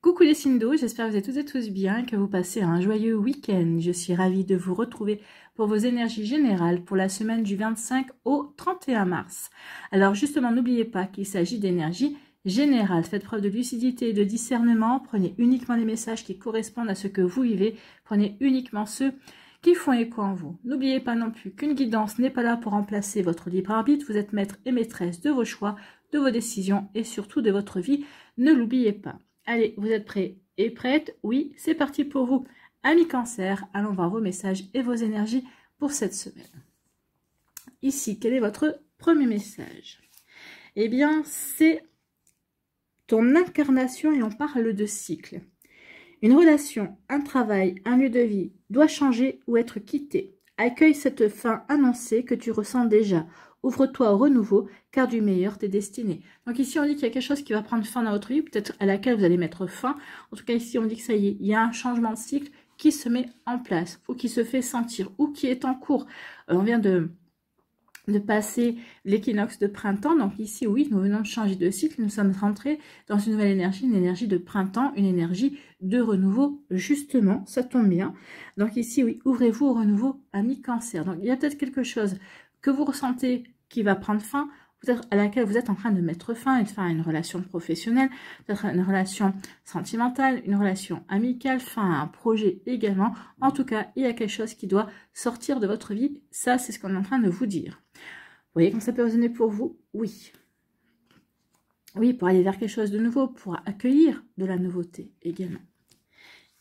Coucou les Sindos, j'espère que vous êtes toutes et tous bien, que vous passez un joyeux week-end. Je suis ravie de vous retrouver pour vos énergies générales pour la semaine du 25 au 31 mars. Alors justement, n'oubliez pas qu'il s'agit d'énergie générale. Faites preuve de lucidité et de discernement. Prenez uniquement les messages qui correspondent à ce que vous vivez. Prenez uniquement ceux qui font écho en vous. N'oubliez pas non plus qu'une guidance n'est pas là pour remplacer votre libre arbitre. Vous êtes maître et maîtresse de vos choix, de vos décisions et surtout de votre vie. Ne l'oubliez pas. Allez, vous êtes prêts et prêtes Oui, c'est parti pour vous. Amis Cancer, allons voir vos messages et vos énergies pour cette semaine. Ici, quel est votre premier message Eh bien, c'est ton incarnation et on parle de cycle. Une relation, un travail, un lieu de vie doit changer ou être quitté. Accueille cette fin annoncée que tu ressens déjà Ouvre-toi au renouveau, car du meilleur t'es destiné. Donc ici, on dit qu'il y a quelque chose qui va prendre fin dans votre vie, peut-être à laquelle vous allez mettre fin. En tout cas, ici, on dit que ça y est, il y a un changement de cycle qui se met en place, ou qui se fait sentir, ou qui est en cours. Euh, on vient de de passer l'équinoxe de printemps. Donc ici, oui, nous venons de changer de cycle, nous sommes rentrés dans une nouvelle énergie, une énergie de printemps, une énergie de renouveau, justement, ça tombe bien. Donc ici, oui, ouvrez-vous au renouveau, ami cancer. Donc il y a peut-être quelque chose que vous ressentez qui va prendre fin, à laquelle vous êtes en train de mettre fin une fin à une relation professionnelle, peut-être une relation sentimentale, une relation amicale, fin à un projet également. En tout cas, il y a quelque chose qui doit sortir de votre vie. Ça, c'est ce qu'on est en train de vous dire. Vous voyez comment ça peut résonner pour vous Oui. Oui, pour aller vers quelque chose de nouveau, pour accueillir de la nouveauté également.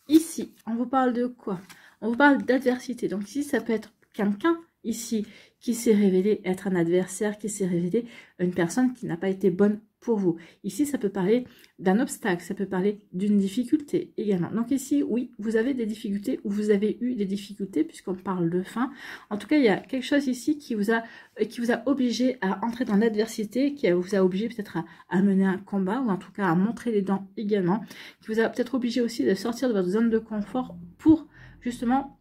Ici, on vous parle de quoi On vous parle d'adversité. Donc ici, ça peut être quelqu'un ici, qui s'est révélé être un adversaire, qui s'est révélé une personne qui n'a pas été bonne pour vous. Ici, ça peut parler d'un obstacle, ça peut parler d'une difficulté également. Donc ici, oui, vous avez des difficultés ou vous avez eu des difficultés puisqu'on parle de faim. En tout cas, il y a quelque chose ici qui vous a, euh, qui vous a obligé à entrer dans l'adversité, qui vous a obligé peut-être à, mener un combat ou en tout cas à montrer les dents également, qui vous a peut-être obligé aussi de sortir de votre zone de confort pour justement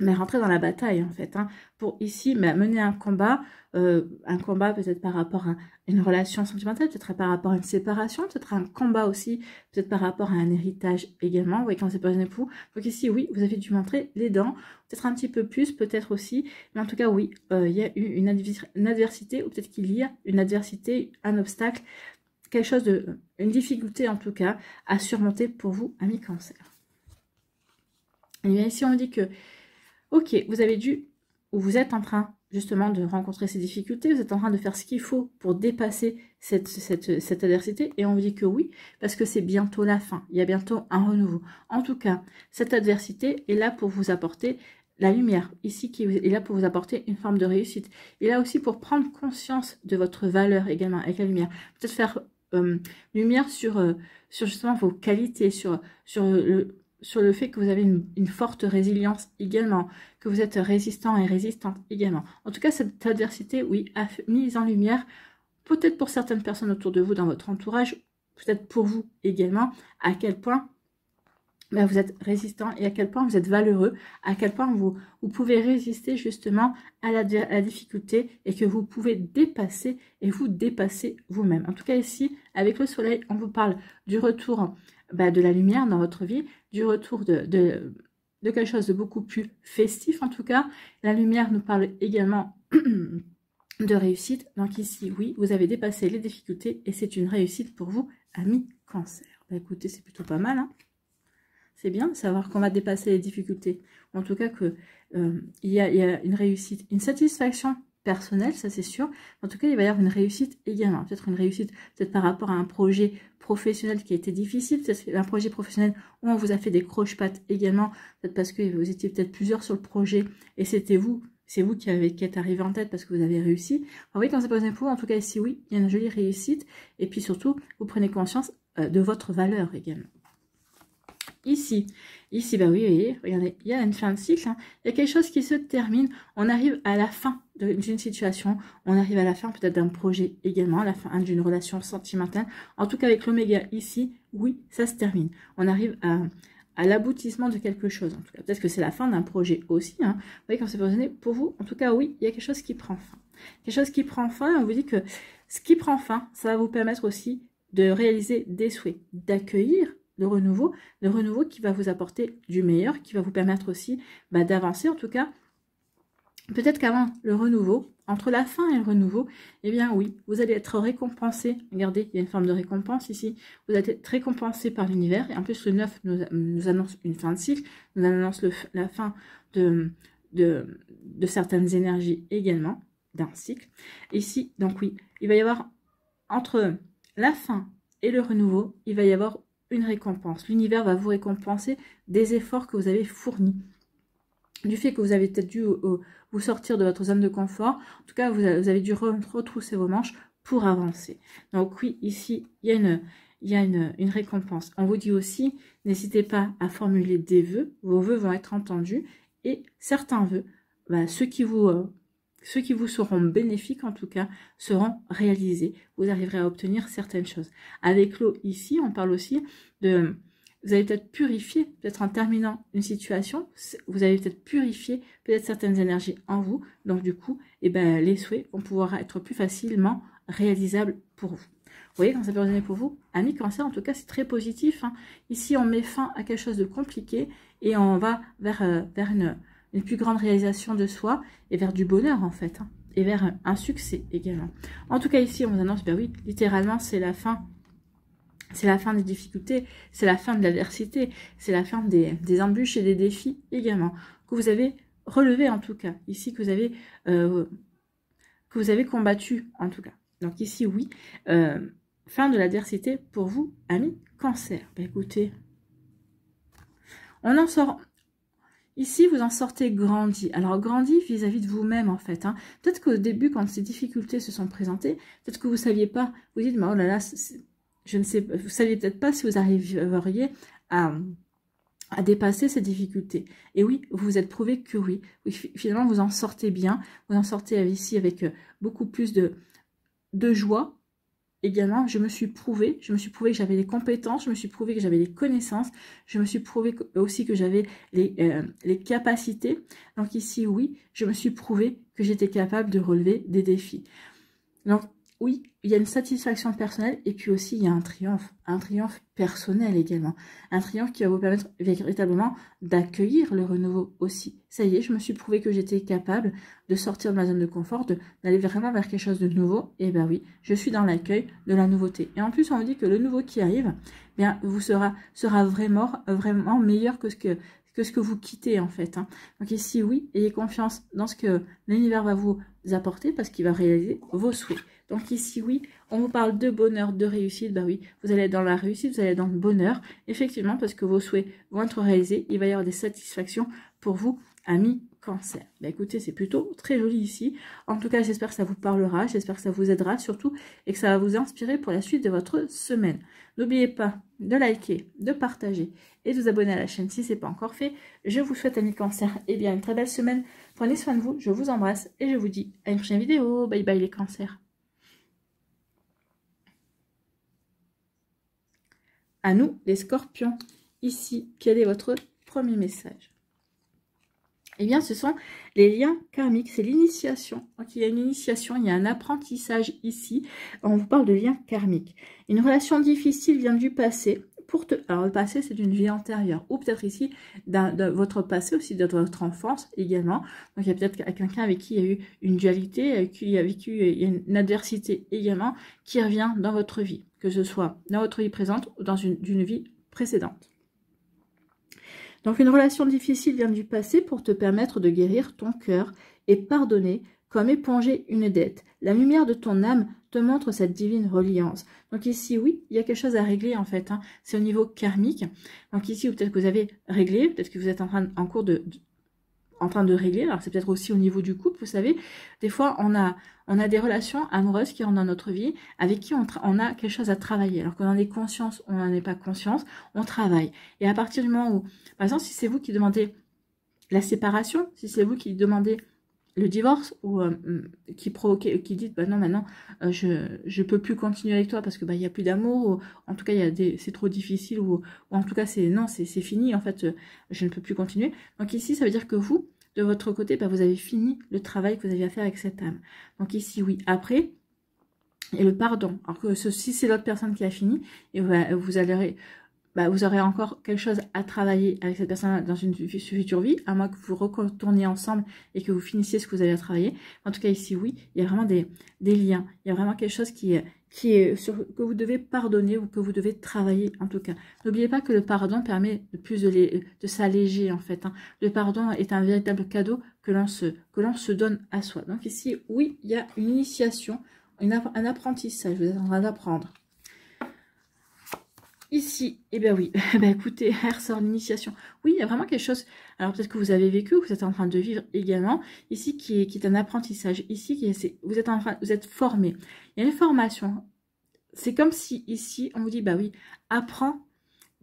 mais rentrer dans la bataille en fait, hein, pour ici bah, mener un combat, euh, un combat peut-être par rapport à une relation sentimentale, peut-être par rapport à une séparation, peut-être un combat aussi, peut-être par rapport à un héritage également, vous voyez quand c'est pas un époux, donc ici oui, vous avez dû montrer les dents, peut-être un petit peu plus, peut-être aussi, mais en tout cas oui, euh, il y a eu une, adversité, ou peut-être qu'il y a une adversité, un obstacle, quelque chose de, euh, une difficulté en tout cas, à surmonter pour vous, amis cancer. Et eh bien ici on dit que Ok, vous avez dû, ou vous êtes en train justement de rencontrer ces difficultés, vous êtes en train de faire ce qu'il faut pour dépasser cette, cette, adversité, et on vous dit que oui, parce que c'est bientôt la fin, il y a bientôt un renouveau. En tout cas, cette adversité est là pour vous apporter la lumière, ici, qui est là pour vous apporter une forme de réussite. Et là aussi pour prendre conscience de votre valeur également avec la lumière. Peut-être faire euh, lumière sur, euh, sur justement vos qualités, sur, sur le, sur le fait que vous avez une, forte résilience également, que vous êtes résistant et résistante également. En tout cas, cette adversité, oui, a mise en lumière, peut-être pour certaines personnes autour de vous, dans votre entourage, peut-être pour vous également, à quel point bah, vous êtes résistant et à quel point vous êtes valeureux, à quel point vous, vous pouvez résister justement à la difficulté et que vous pouvez dépasser et vous dépasser vous-même. En tout cas ici, avec le soleil, on vous parle du retour bah, de la lumière dans votre vie, du retour de, de, quelque chose de beaucoup plus festif en tout cas. La lumière nous parle également de réussite. Donc ici, oui, vous avez dépassé les difficultés et c'est une réussite pour vous, ami cancer. Bah, écoutez, c'est plutôt pas mal. Hein. c'est bien de savoir qu'on va dépasser les difficultés. En tout cas, qu'il euh, y, y, a une réussite, une satisfaction personnel, ça c'est sûr. En tout cas, il va y avoir une réussite également. Peut-être une réussite, peut-être par rapport à un projet professionnel qui a été difficile, peut-être un projet professionnel où on vous a fait des croche-pattes également, peut-être parce que vous étiez peut-être plusieurs sur le projet et c'était vous, c'est vous qui, avez, qui êtes arrivé en tête parce que vous avez réussi. oui, quand c'est un point. en tout cas, si oui, il y a une jolie réussite. Et puis surtout, vous prenez conscience euh, de votre valeur également ici. Ici, bah oui, regardez, il y a une fin de cycle, hein. il y a quelque chose qui se termine, on arrive à la fin d'une situation, on arrive à la fin peut-être d'un projet également, à la fin d'une relation sentimentale. En tout cas, avec l'oméga ici, oui, ça se termine. On arrive à, l'aboutissement de quelque chose. En tout cas, peut-être que c'est la fin d'un projet aussi. Hein. Vous voyez, quand c'est positionné, pour vous, en tout cas, oui, il y a quelque chose qui prend fin. Quelque chose qui prend fin, on vous dit que ce qui prend fin, ça va vous permettre aussi de réaliser des souhaits, d'accueillir de renouveau, le renouveau qui va vous apporter du meilleur, qui va vous permettre aussi bah, d'avancer en tout cas. Peut-être qu'avant le renouveau, entre la fin et le renouveau, eh bien oui, vous allez être récompensé. Regardez, il y a une forme de récompense ici. Vous allez être récompensé par l'univers. Et en plus, le 9 nous, annonce une fin de cycle, nous annonce le, la fin de, de certaines énergies également, d'un cycle. Ici, donc oui, il va y avoir entre la fin et le renouveau, il va y avoir une récompense. L'univers va vous récompenser des efforts que vous avez fournis. Du fait que vous avez peut-être dû euh, vous sortir de votre zone de confort, en tout cas, vous avez dû retrousser vos manches pour avancer. Donc oui, ici, il y a une, il y une, récompense. On vous dit aussi, n'hésitez pas à formuler des vœux. Vos vœux vont être entendus et certains vœux, bah, ceux qui vous euh, ceux qui vous seront bénéfiques en tout cas, seront réalisés. Vous arriverez à obtenir certaines choses. Avec l'eau ici, on parle aussi de... Vous allez peut-être purifier, peut-être en terminant une situation, vous allez peut-être purifier peut-être certaines énergies en vous. Donc du coup, eh ben, les souhaits vont pouvoir être plus facilement réalisables pour vous. Vous voyez quand ça peut résonner pour vous Ami cancer, en tout cas, c'est très positif. Hein. Ici, on met fin à quelque chose de compliqué et on va vers, euh, vers une une plus grande réalisation de soi et vers du bonheur en fait, hein, et vers un, succès également. En tout cas ici on vous annonce, ben oui, littéralement c'est la fin, c'est la fin des difficultés, c'est la fin de l'adversité, c'est la fin des, embûches et des défis également, que vous avez relevé en tout cas, ici que vous avez, euh, que vous avez combattu en tout cas. Donc ici oui, euh, fin de l'adversité pour vous, amis cancer. Ben écoutez, on en sort Ici, vous en sortez grandi. Alors, grandi vis-à-vis de vous-même, en fait. Hein. Peut-être qu'au début, quand ces difficultés se sont présentées, peut-être que vous ne saviez pas, vous dites, oh là là, je ne sais pas, vous ne saviez peut-être pas si vous arriveriez à, dépasser ces difficultés. Et oui, vous vous êtes prouvé que oui. finalement, vous en sortez bien. Vous en sortez ici avec euh, beaucoup plus de joie, également, je me suis prouvé, je me suis prouvé que j'avais les compétences, je me suis prouvé que j'avais les connaissances, je me suis prouvé aussi que j'avais les, euh, les, capacités. Donc ici, oui, je me suis prouvé que j'étais capable de relever des défis. Donc oui, il y a une satisfaction personnelle et puis aussi il y a un triomphe, un triomphe personnel également. Un triomphe qui va vous permettre véritablement d'accueillir le renouveau aussi. Ça y est, je me suis prouvé que j'étais capable de sortir de ma zone de confort, d'aller vraiment vers quelque chose de nouveau. Et eh ben oui, je suis dans l'accueil de la nouveauté. Et en plus, on vous dit que le nouveau qui arrive, eh bien, vous sera, vraiment, vraiment meilleur que ce que, ce que vous quittez en fait. Hein. Donc ici, oui, ayez confiance dans ce que l'univers va vous apporter parce qu'il va réaliser vos souhaits. Donc ici, oui, on vous parle de bonheur, de réussite. Bah oui, vous allez être dans la réussite, vous allez être dans le bonheur. Effectivement, parce que vos souhaits vont être réalisés. Il va y avoir des satisfactions pour vous, amis cancer. Bah écoutez, c'est plutôt très joli ici. En tout cas, j'espère que ça vous parlera, j'espère que ça vous aidera surtout et que ça va vous inspirer pour la suite de votre semaine. N'oubliez pas de liker, de partager et de vous abonner à la chaîne si ce n'est pas encore fait. Je vous souhaite, amis cancer, et eh bien une très belle semaine. Prenez soin de vous, je vous embrasse et je vous dis à une prochaine vidéo. Bye bye les cancers. à nous les scorpions. Ici, quel est votre premier message Eh bien, ce sont les liens karmiques, c'est l'initiation. il y a une initiation, il y a un apprentissage ici. On vous parle de liens karmiques. Une relation difficile vient du passé. Pour te... Alors, le passé, c'est d'une vie antérieure. Ou peut-être ici, de votre passé aussi, de votre enfance également. Donc, il y a peut-être quelqu'un avec qui il y a eu une dualité, avec euh, qui euh, il y a vécu une adversité également, qui revient dans votre vie que ce soit dans votre vie présente ou dans une, vie précédente. Donc une relation difficile vient du passé pour te permettre de guérir ton cœur et pardonner comme éponger une dette. La lumière de ton âme te montre cette divine reliance. Donc ici, oui, il y a quelque chose à régler en fait. Hein. C'est au niveau karmique. Donc ici, peut-être que vous avez réglé, peut-être que vous êtes en, train, en cours de, en train de régler. Alors c'est peut-être aussi au niveau du couple, vous savez. Des fois, on a, on a des relations amoureuses qui rentrent dans notre vie, avec qui on, a quelque chose à travailler. Alors qu'on en est conscience, on n'en est pas conscience, on travaille. Et à partir du moment où, par exemple, si c'est vous qui demandez la séparation, si c'est vous qui demandez le divorce ou euh, mm, qui provoquait, qui dit bah non maintenant euh, je je peux plus continuer avec toi parce que bah il y a plus d'amour ou en tout cas il y a c'est trop difficile ou, en tout cas c'est non c'est fini en fait euh, je ne peux plus continuer donc ici ça veut dire que vous de votre côté bah, vous avez fini le travail que vous aviez à faire avec cette âme donc ici oui après et le pardon alors que si c'est l'autre personne qui a fini et vous allez bah, vous aurez encore quelque chose à travailler avec cette personne dans une future vie, à moins que vous retourniez ensemble et que vous finissiez ce que vous avez à travailler. En tout cas, ici, oui, il y a vraiment des, liens. Il y a vraiment quelque chose qui est, que vous devez pardonner ou que vous devez travailler, en tout cas. N'oubliez pas que le pardon permet de plus de, s'alléger, en fait. Hein. Le pardon est un véritable cadeau que l'on se, donne à soi. Donc ici, oui, il y a une initiation, un apprentissage. Vous êtes en train d'apprendre. Ici, eh bien oui, bah écoutez, elle ressort l'initiation. Oui, il y a vraiment quelque chose, alors peut-être que vous avez vécu, que vous êtes en train de vivre également, ici qui est, un apprentissage, ici vous êtes en train, vous êtes formé. Il y a une formation. C'est comme si ici, on vous dit, bah oui, apprends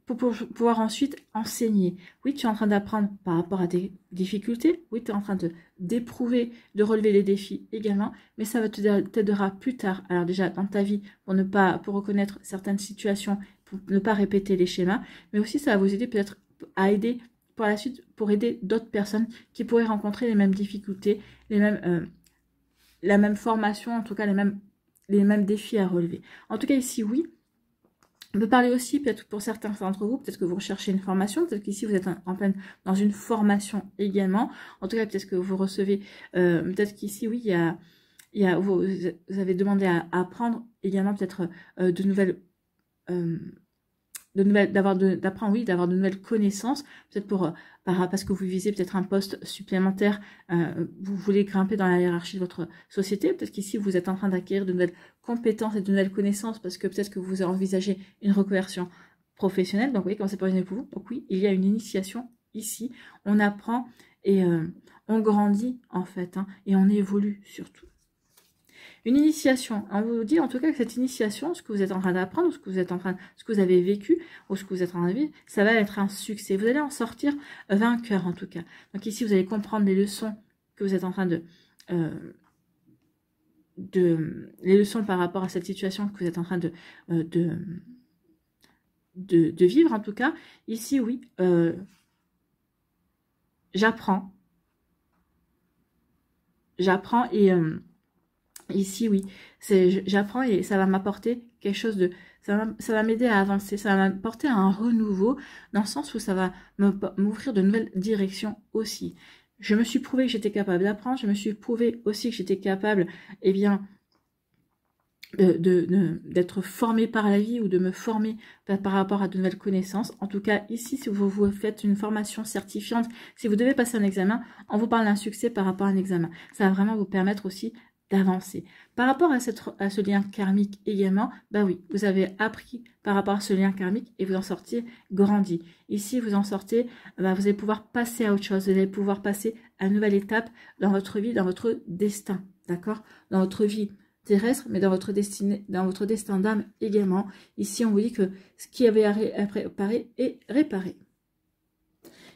pour, pouvoir ensuite enseigner. Oui, tu es en train d'apprendre par rapport à tes difficultés, oui, tu es en train de d'éprouver, de relever les défis également, mais ça va t'aidera plus tard. Alors déjà, dans ta vie, pour ne pas, pour reconnaître certaines situations pour ne pas répéter les schémas, mais aussi ça va vous aider peut-être à aider pour la suite, pour aider d'autres personnes qui pourraient rencontrer les mêmes difficultés, les mêmes, euh, la même formation, en tout cas les mêmes, les mêmes défis à relever. En tout cas ici, oui. On peut parler aussi, peut-être pour certains d'entre vous, peut-être que vous recherchez une formation, peut-être qu'ici vous êtes en pleine dans une formation également. En tout cas, peut-être que vous recevez, euh, peut-être qu'ici, oui, il y a, il vous, avez demandé à apprendre également peut-être euh, de nouvelles euh, de d'avoir d'apprendre, oui, d'avoir de nouvelles connaissances, peut-être pour euh, parce que vous visez peut-être un poste supplémentaire, euh, vous voulez grimper dans la hiérarchie de votre société, peut-être qu'ici vous êtes en train d'acquérir de nouvelles compétences et de nouvelles connaissances parce que peut-être que vous envisagez une reconversion professionnelle. Donc voyez comment c'est pour vous. Donc oui, il y a une initiation ici. On apprend et on grandit en fait, hein, et on évolue surtout une initiation. On vous dit en tout cas que cette initiation, ce que vous êtes en train d'apprendre, ce que vous êtes en train, ce que vous avez vécu ou ce que vous êtes en train de vivre, ça va être un succès. Vous allez en sortir vainqueur en tout cas. Donc ici, vous allez comprendre les leçons que vous êtes en train de, euh, de les leçons par rapport à cette situation que vous êtes en train de, euh, de, de, vivre en tout cas. Ici, oui, euh, j'apprends. J'apprends et Ici, oui, j'apprends et ça va m'apporter quelque chose de... Ça va, m'aider à avancer, ça va m'apporter un renouveau, dans le sens où ça va m'ouvrir de nouvelles directions aussi. Je me suis prouvé que j'étais capable d'apprendre, je me suis prouvé aussi que j'étais capable, eh bien, d'être de, formé par la vie ou de me former par, par, rapport à de nouvelles connaissances. En tout cas, ici, si vous, vous faites une formation certifiante, si vous devez passer un examen, on vous parle d'un succès par rapport à un examen. Ça va vraiment vous permettre aussi d'avancer. Par rapport à, ce lien karmique également, bah oui, vous avez appris par rapport à ce lien karmique et vous en sortiez grandi. Ici, vous en sortez, bah, vous allez pouvoir passer à autre chose, vous allez pouvoir passer à une nouvelle étape dans votre vie, dans votre destin, d'accord Dans votre vie terrestre, mais dans votre dans votre destin d'âme également. Ici, on vous dit que ce qui avait à, est réparé.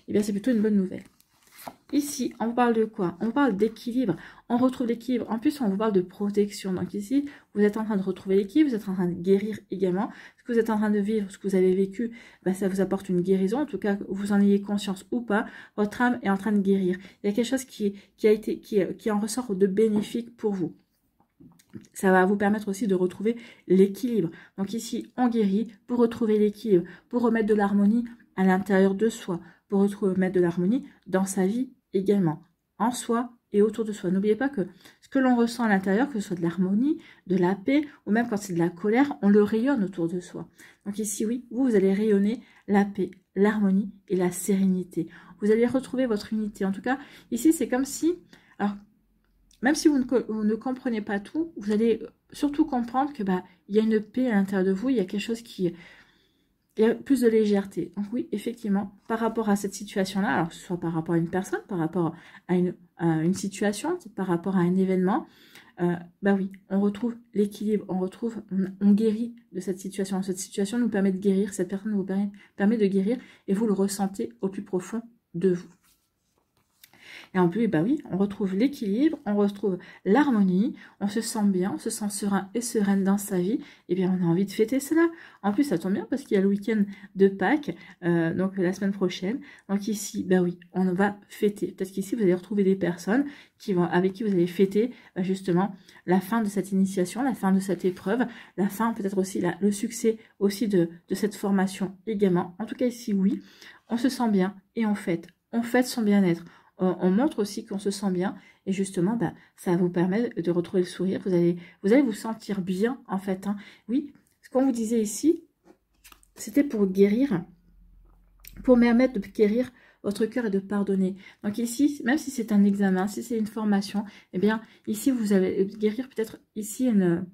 Eh bien, c'est plutôt une bonne nouvelle. Ici, on parle de quoi On parle d'équilibre. On retrouve l'équilibre. En plus, on vous parle de protection. Donc ici, vous êtes en train de retrouver l'équilibre, vous êtes en train de guérir également. Ce que vous êtes en train de vivre, ce que vous avez vécu, ben, ça vous apporte une guérison. En tout cas, vous en ayez conscience ou pas, votre âme est en train de guérir. Il y a quelque chose qui, a été, qui, en ressort de bénéfique pour vous ça va vous permettre aussi de retrouver l'équilibre. Donc ici, on guérit pour retrouver l'équilibre, pour remettre de l'harmonie à l'intérieur de soi, pour mettre de l'harmonie dans sa vie également, en soi et autour de soi. N'oubliez pas que ce que l'on ressent à l'intérieur, que ce soit de l'harmonie, de la paix, ou même quand c'est de la colère, on le rayonne autour de soi. Donc ici, oui, vous, vous allez rayonner la paix, l'harmonie et la sérénité. Vous allez retrouver votre unité. En tout cas, ici, c'est comme si... Alors, même si vous ne, ne, comprenez pas tout, vous allez surtout comprendre que bah, il y a une paix à l'intérieur de vous, il y a quelque chose qui, il plus de légèreté. Donc oui, effectivement, par rapport à cette situation-là, alors que ce soit par rapport à une personne, par rapport à une, situation, par rapport à un événement, euh, bah oui, on retrouve l'équilibre, on retrouve, on, guérit de cette situation. Cette situation nous permet de guérir, cette personne nous permet de guérir et vous le ressentez au plus profond de vous. Et en plus, bah oui, on retrouve l'équilibre, on retrouve l'harmonie, on se sent bien, on se sent serein et sereine dans sa vie. Et bien, on a envie de fêter cela. En plus, ça tombe bien parce qu'il y a le week-end de Pâques, euh, donc la semaine prochaine. Donc ici, bah oui, on va fêter. Peut-être qu'ici, vous allez retrouver des personnes qui vont, avec qui vous allez fêter euh, justement la fin de cette initiation, la fin de cette épreuve, la fin peut-être aussi le succès aussi de, de cette formation également. En tout cas, ici, oui, on se sent bien et on fête. On fête son bien-être on, montre aussi qu'on se sent bien. Et justement, bah, ça vous permet de retrouver le sourire. Vous allez vous, allez vous sentir bien, en fait. Hein. Oui, ce qu'on vous disait ici, c'était pour guérir, pour permettre de guérir votre cœur et de pardonner. Donc ici, même si c'est un examen, si c'est une formation, eh bien, ici, vous allez euh, guérir peut-être ici une...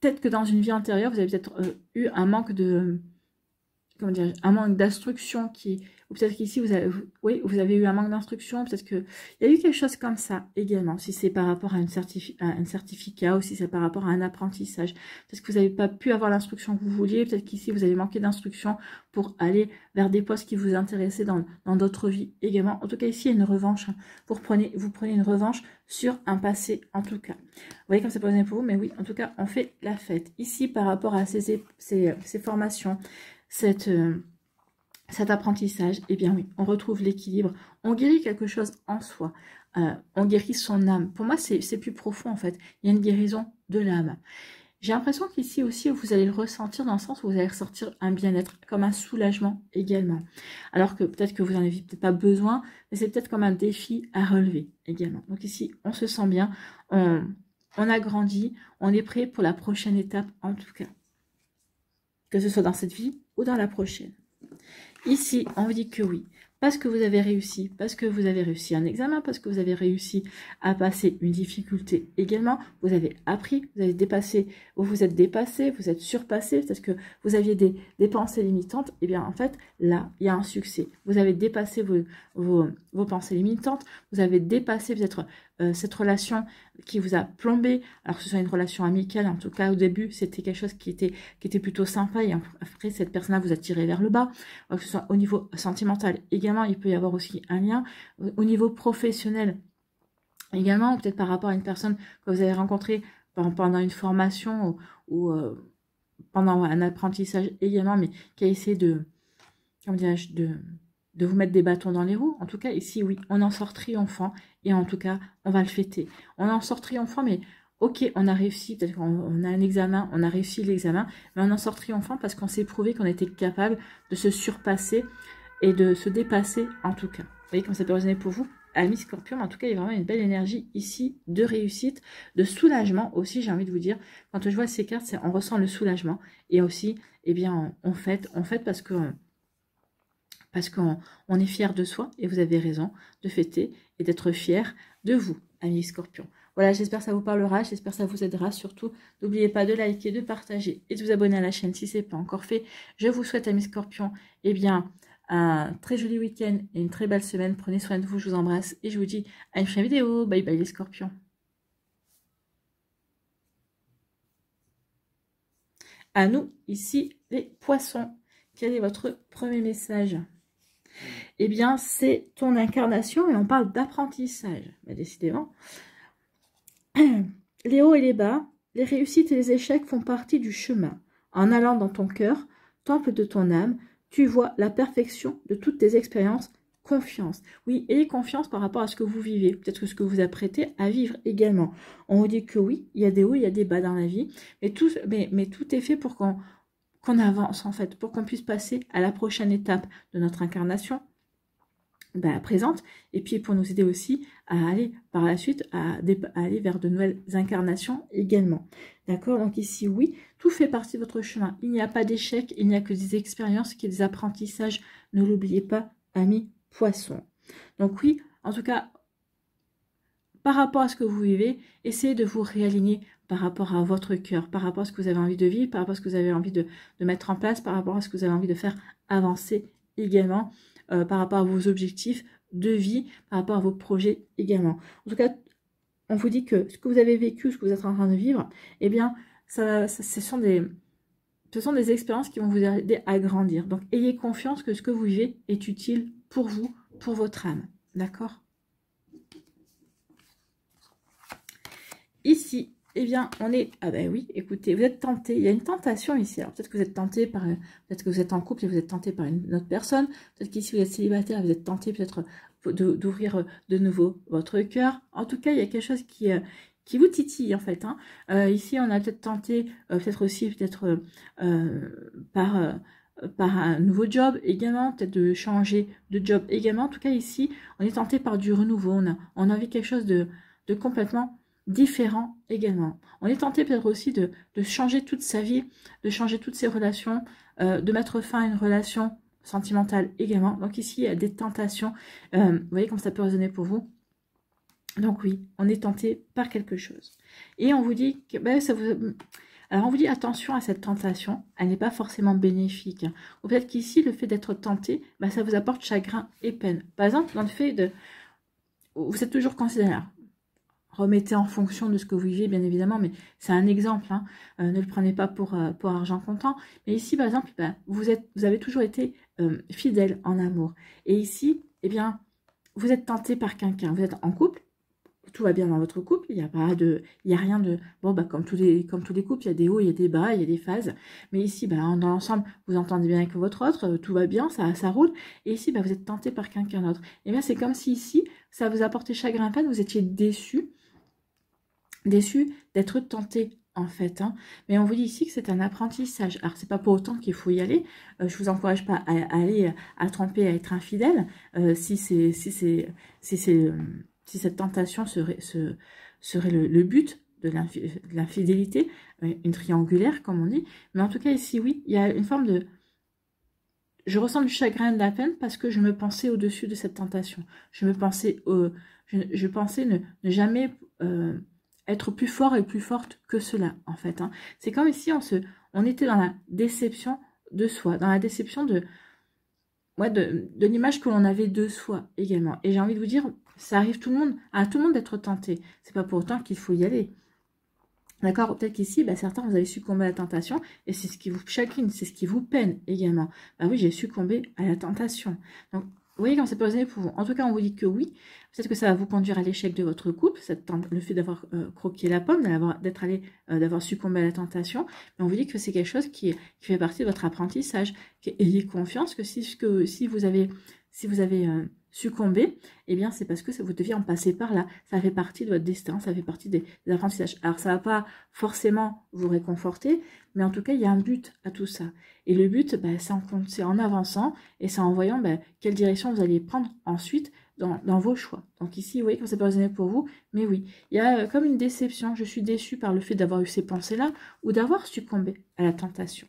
Peut-être que dans une vie antérieure, vous avez peut-être euh, eu un manque de comment dire, un manque d'instruction qui, ou peut-être qu'ici vous avez, oui, vous avez eu un manque d'instruction, peut-être qu'il y a eu quelque chose comme ça également, si c'est par rapport à, une un certificat ou si c'est par rapport à un apprentissage. Peut-être que vous n'avez pas pu avoir l'instruction que vous vouliez, peut-être qu'ici vous avez manqué d'instruction pour aller vers des postes qui vous intéressaient dans d'autres vies également. En tout cas, ici il y a une revanche. Hein. Vous, prenez, vous prenez une revanche sur un passé en tout cas. Vous voyez comme ça peut pour vous, mais oui, en tout cas, on fait la fête. Ici, par rapport à ces euh, formations, cette, euh, cet apprentissage, eh bien oui, on retrouve l'équilibre, on guérit quelque chose en soi, euh, on guérit son âme. Pour moi, c'est plus profond en fait, il y a une guérison de l'âme. J'ai l'impression qu'ici aussi, vous allez le ressentir dans le sens où vous allez ressortir un bien-être, comme un soulagement également. Alors que peut-être que vous en avez peut-être pas besoin, mais c'est peut-être comme un défi à relever également. Donc ici, on se sent bien, on, on a grandi, on est prêt pour la prochaine étape en tout cas. Que ce soit dans cette vie ou dans la prochaine. Ici, on vous dit que oui, parce que vous avez réussi, parce que vous avez réussi un examen, parce que vous avez réussi à passer une difficulté également, vous avez appris, vous avez dépassé, vous vous êtes dépassé, vous êtes surpassé, parce que vous aviez des, pensées limitantes, et eh bien en fait, là, il y a un succès. Vous avez dépassé vos, vos, vos pensées limitantes, vous avez dépassé Vous être euh, cette relation qui vous a plombé, alors que ce soit une relation amicale, en tout cas au début, c'était quelque chose qui était, qui était plutôt sympa, et après, cette personne-là vous a tiré vers le bas, euh, que ce soit au niveau sentimental. Également, il peut y avoir aussi un lien. Euh, au niveau professionnel, également, peut-être par rapport à une personne que vous avez rencontrée pendant une formation ou, pendant un apprentissage également, mais qui a essayé de, de de vous mettre des bâtons dans les roues. En tout cas, ici, oui, on en sort triomphant. Et en tout cas, on va le fêter. On en sort triomphant, mais ok, on a réussi. Peut-être qu'on a un examen, on a réussi l'examen. Mais on en sort triomphant parce qu'on s'est prouvé qu'on était capable de se surpasser et de se dépasser, en tout cas. Vous voyez comment ça peut résonner pour vous Ami Scorpion, en tout cas, il y a vraiment une belle énergie ici de réussite, de soulagement aussi, j'ai envie de vous dire. Quand je vois ces cartes, on ressent le soulagement. Et aussi, eh bien, on, fête, on fête parce que parce qu'on est fier de soi et vous avez raison de fêter et d'être fier de vous, amis scorpions. Voilà, j'espère que ça vous parlera, j'espère que ça vous aidera. Surtout, n'oubliez pas de liker, de partager et de vous abonner à la chaîne si ce n'est pas encore fait. Je vous souhaite, amis scorpions, eh bien, un très joli week-end et une très belle semaine. Prenez soin de vous, je vous embrasse et je vous dis à une prochaine vidéo. Bye bye les scorpions. À nous, ici, les poissons. Quel est votre premier message eh bien, c'est ton incarnation, et on parle d'apprentissage, mais bah, décidément. Les hauts et les bas, les réussites et les échecs font partie du chemin. En allant dans ton cœur, temple de ton âme, tu vois la perfection de toutes tes expériences, confiance. Oui, et confiance par rapport à ce que vous vivez, peut-être que ce que vous apprêtez à vivre également. On vous dit que oui, il y a des hauts, il y a des bas dans la vie, mais mais tout est fait pour qu'on avance en fait, pour qu'on puisse passer à la prochaine étape de notre incarnation ben, présente, et puis pour nous aider aussi à aller par la suite, à, aller vers de nouvelles incarnations également. D'accord Donc ici, oui, tout fait partie de votre chemin. Il n'y a pas d'échec, il n'y a que des expériences qui des apprentissages. Ne l'oubliez pas, ami poisson Donc oui, en tout cas, par rapport à ce que vous vivez, essayez de vous réaligner par rapport à votre cœur, par rapport à ce que vous avez envie de vivre, par rapport à ce que vous avez envie de, mettre en place, par rapport à ce que vous avez envie de faire avancer également, euh, par rapport à vos objectifs de vie, par rapport à vos projets également. En tout cas, on vous dit que ce que vous avez vécu, ce que vous êtes en train de vivre, eh bien, ce, sont des, ce sont des expériences qui vont vous aider à grandir. Donc, ayez confiance que ce que vous vivez est utile pour vous, pour votre âme. D'accord Ici, eh bien, on est... Ah ben oui, écoutez, vous êtes tenté. Il y a une tentation ici. Alors, peut-être que vous êtes tenté par... Peut-être que vous êtes en couple et vous êtes tenté par une autre personne. Peut-être qu'ici, vous êtes célibataire, vous êtes tenté peut-être d'ouvrir euh, de, nouveau votre cœur. En tout cas, il y a quelque chose qui... Euh, qui vous titille en fait. Hein. Euh, ici, on a peut-être tenté, peut-être aussi, peut-être par par un nouveau job également, peut-être de changer de job également. En tout cas, ici, on est tenté par du renouveau. On a, on envie quelque chose de complètement différent également. On est tenté peut-être aussi de, changer toute sa vie, de changer toutes ses relations, euh, de mettre fin à une relation sentimentale également. Donc ici, il y a des tentations. Euh, vous voyez comment ça peut résonner pour vous. Donc oui, on est tenté par quelque chose. Et on vous dit que ben, Alors on vous dit attention à cette tentation, elle n'est pas forcément bénéfique. Hein. Ou peut-être qu'ici, le fait d'être tenté, ben, ça vous apporte chagrin et peine. Par exemple, dans le fait de... Vous êtes toujours considéré remettez en fonction de ce que vous vivez, bien évidemment, mais c'est un exemple, hein. euh, ne le prenez pas pour, euh, pour argent comptant. Mais ici, par exemple, ben, vous, êtes, vous avez toujours été euh, fidèle en amour. Et ici, eh bien, vous êtes tenté par quelqu'un, vous êtes en couple, tout va bien dans votre couple, il n'y a pas de, il y a rien de, bon ben, comme tous les, comme tous les couples, il y a des hauts, il y a des bas, il y a des phases. Mais ici, ben, dans l'ensemble, vous entendez bien avec votre autre, tout va bien, ça, ça roule. Et ici, vous êtes tenté par quelqu'un d'autre. Et eh bien c'est comme si ici, ça vous apportait chagrin, peine, vous étiez déçu déçu d'être tenté en fait. Hein. Mais on vous dit ici que c'est un apprentissage. Alors, c'est pas pour autant qu'il faut y aller. Je euh, je vous encourage pas à, aller à tromper, à être infidèle. Euh, si c'est si c'est c'est euh, si cette tentation serait serait le, but de l'infidélité, une triangulaire comme on dit. Mais en tout cas ici, oui, il y a une forme de je ressens du chagrin de la peine parce que je me pensais au-dessus de cette tentation. Je me pensais, je, pensais ne, ne jamais être plus fort et plus forte que cela, en fait. Hein. C'est comme si on, se, on était dans la déception de soi, dans la déception de, ouais, de, l'image que l'on avait de soi également. Et j'ai envie de vous dire, ça arrive tout le monde, à tout le monde d'être tenté. C'est pas pour autant qu'il faut y aller. D'accord Peut-être qu'ici, bah, certains, vous avez succombé à la tentation, et c'est ce qui vous chacune, c'est ce qui vous peine également. Bah oui, j'ai succombé à la tentation. Donc, oui voyez comment posé pour vous. En tout cas, on vous dit que oui. Peut-être que ça va vous conduire à l'échec de votre couple, le fait d'avoir euh, croqué la pomme, d'être allé, euh, d'avoir succombé à la tentation. Mais on vous dit que c'est quelque chose qui, fait partie de votre apprentissage. Ayez confiance que si, que, si vous avez, si vous avez euh, succomber, eh bien c'est parce que vous deviez en passer par là. Ça fait partie de votre destin, ça fait partie des, apprentissages. Alors ça ne va pas forcément vous réconforter, mais en tout cas il y a un but à tout ça. Et le but, bah, c'est en, en, avançant et c'est en voyant bah, quelle direction vous allez prendre ensuite dans, vos choix. Donc ici, vous voyez comment ça peut résonner pour vous, mais oui, il y a euh, comme une déception. Je suis déçue par le fait d'avoir eu ces pensées-là ou d'avoir succombé à la tentation.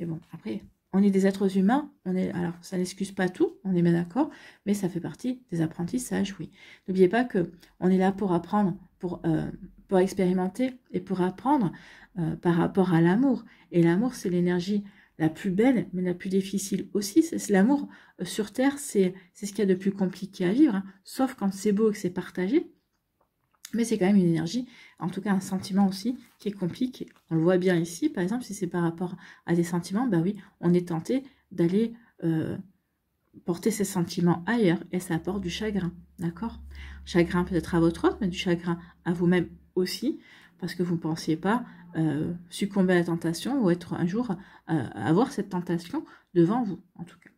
Mais bon, après, on est des êtres humains, on est, alors ça n'excuse pas tout, on est bien d'accord, mais ça fait partie des apprentissages, oui. N'oubliez pas que on est là pour apprendre, pour, euh, pour expérimenter et pour apprendre euh, par rapport à l'amour. Et l'amour, c'est l'énergie la plus belle, mais la plus difficile aussi. C'est l'amour euh, sur Terre, c'est ce qu'il y a de plus compliqué à vivre, hein. sauf quand c'est beau et que c'est partagé, mais c'est quand même une énergie, en tout cas un sentiment aussi, qui est compliqué. On le voit bien ici, par exemple, si c'est par rapport à des sentiments, ben oui, on est tenté d'aller euh, porter ces sentiments ailleurs et ça apporte du chagrin, d'accord Chagrin peut-être à votre autre, mais du chagrin à vous-même aussi, parce que vous ne pensiez pas euh, succomber à la tentation ou être un jour, à euh, avoir cette tentation devant vous, en tout cas.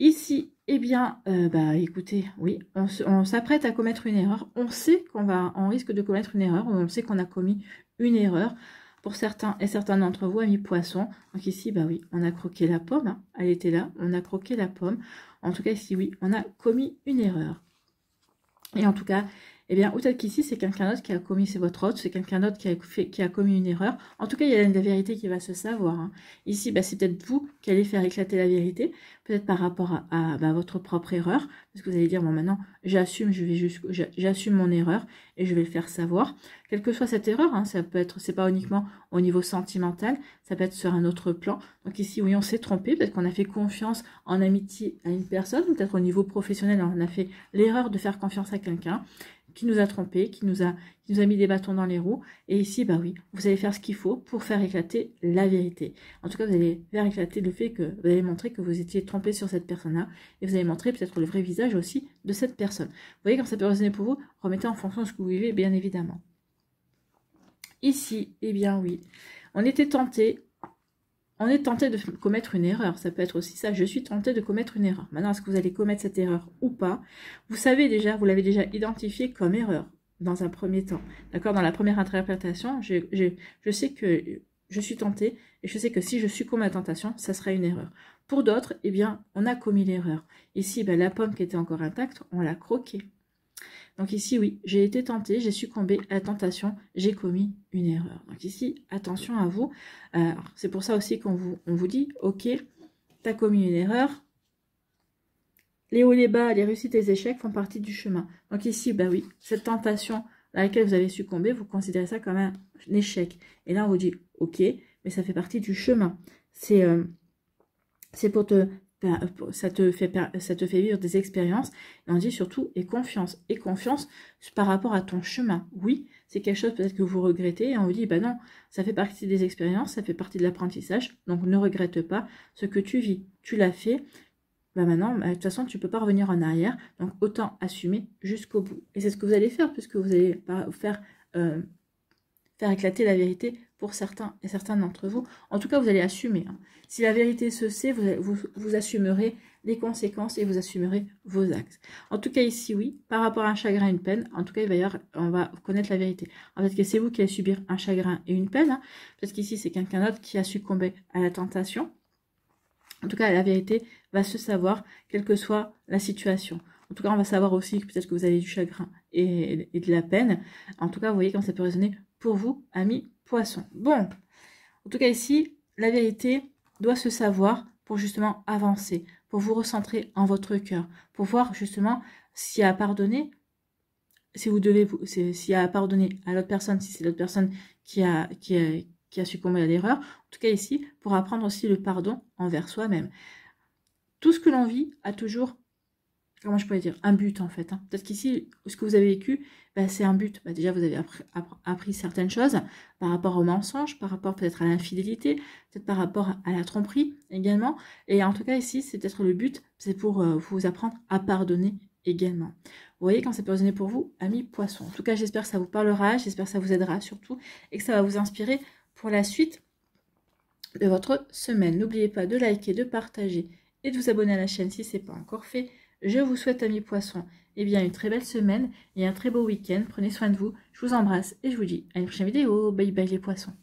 Ici, eh bien, euh, bah, écoutez, oui, on, s'apprête à commettre une erreur. On sait qu'on va, on risque de commettre une erreur, on sait qu'on a commis une erreur. Pour certains et certains d'entre vous, amis poissons, donc ici, bah oui, on a croqué la pomme, hein. elle était là, on a croqué la pomme. En tout cas, ici, oui, on a commis une erreur. Et en tout cas, eh bien, peut-être qu'ici, c'est quelqu'un d'autre qui a commis, c'est votre autre, c'est quelqu'un d'autre qui, a commis une erreur. En tout cas, il y a la vérité qui va se savoir. Hein. Ici, bah, c'est peut-être vous qui allez faire éclater la vérité, peut-être par rapport à, bah, votre propre erreur, parce que vous allez dire, bon, maintenant, j'assume, je vais j'assume mon erreur et je vais le faire savoir. Quelle que soit cette erreur, hein, ça peut être, c'est pas uniquement au niveau sentimental, ça peut être sur un autre plan. Donc ici, oui, on s'est trompé, peut-être qu'on a fait confiance en amitié à une personne, peut-être au niveau professionnel, on a fait l'erreur de faire confiance à quelqu'un qui nous a trompés, qui nous a, qui nous a mis des bâtons dans les roues. Et ici, bah oui, vous allez faire ce qu'il faut pour faire éclater la vérité. En tout cas, vous allez faire éclater le fait que vous allez montrer que vous étiez trompé sur cette personne-là. Et vous allez montrer peut-être le vrai visage aussi de cette personne. Vous voyez comme ça peut résonner pour vous. Remettez en fonction de ce que vous vivez, bien évidemment. Ici, eh bien oui, on était tenté on est tenté de commettre une erreur. Ça peut être aussi ça, je suis tenté de commettre une erreur. Maintenant, est-ce que vous allez commettre cette erreur ou pas Vous savez déjà, vous l'avez déjà identifié comme erreur dans un premier temps. D'accord Dans la première interprétation, je, je, je, sais que je suis tenté et je sais que si je succombe à la tentation, ça sera une erreur. Pour d'autres, eh bien, on a commis l'erreur. Ici, ben, la pomme qui était encore intacte, on l'a croquée. Donc ici, oui, j'ai été tentée, j'ai succombé à la tentation, j'ai commis une erreur. Donc ici, attention à vous. C'est pour ça aussi qu'on vous, on vous dit, ok, tu as commis une erreur. Les hauts, les bas, les réussites, les échecs font partie du chemin. Donc ici, bah oui, cette tentation à laquelle vous avez succombé, vous considérez ça comme un échec. Et là, on vous dit, ok, mais ça fait partie du chemin. C'est euh, c'est pour te ça te fait, ça te fait vivre des expériences. Et on dit surtout, et confiance. Et confiance par rapport à ton chemin. Oui, c'est quelque chose peut-être que vous regrettez, et on vous dit, bah non, ça fait partie des expériences, ça fait partie de l'apprentissage, donc ne regrette pas ce que tu vis. Tu l'as fait, bah maintenant, bah, de toute façon, tu peux pas revenir en arrière, donc autant assumer jusqu'au bout. Et c'est ce que vous allez faire, puisque vous allez faire, euh, faire éclater la vérité pour certains et certains d'entre vous. En tout cas, vous allez assumer. Hein. Si la vérité se sait, vous, vous, assumerez les conséquences et vous assumerez vos actes. En tout cas, ici, oui, par rapport à un chagrin et une peine, en tout cas, il va y avoir, on va connaître la vérité. En fait, que c'est vous qui allez subir un chagrin et une peine. Hein. Peut-être qu'ici, c'est quelqu'un d'autre qui a succombé à la tentation. En tout cas, la vérité va se savoir, quelle que soit la situation. En tout cas, on va savoir aussi que peut-être que vous avez du chagrin et, de la peine. En tout cas, vous voyez comment ça peut résonner pour vous, amis poissons. Bon, en tout cas ici, la vérité doit se savoir pour justement avancer, pour vous recentrer en votre cœur, pour voir justement s'il y a à pardonner, si vous devez, s'il y a à pardonner à l'autre personne, si c'est l'autre personne qui a, qui, a, qui a succombé à l'erreur, en tout cas ici, pour apprendre aussi le pardon envers soi-même. Tout ce que l'on vit a toujours comment je pourrais dire, un but en fait. Hein. Peut-être qu'ici, ce que vous avez vécu, bah, c'est un but. Bah, déjà, vous avez appris, certaines choses par rapport au mensonge, par rapport peut-être à l'infidélité, peut-être par rapport à la tromperie également. Et en tout cas, ici, c'est peut-être le but, c'est pour euh, vous apprendre à pardonner également. Vous voyez quand ça peut résonner pour vous, amis poisson. En tout cas, j'espère que ça vous parlera, j'espère que ça vous aidera surtout et que ça va vous inspirer pour la suite de votre semaine. N'oubliez pas de liker, de partager et de vous abonner à la chaîne si ce n'est pas encore fait. Je vous souhaite, amis poissons, eh bien, une très belle semaine et un très beau week-end. Prenez soin de vous. Je vous embrasse et je vous dis à une prochaine vidéo. Bye bye les poissons.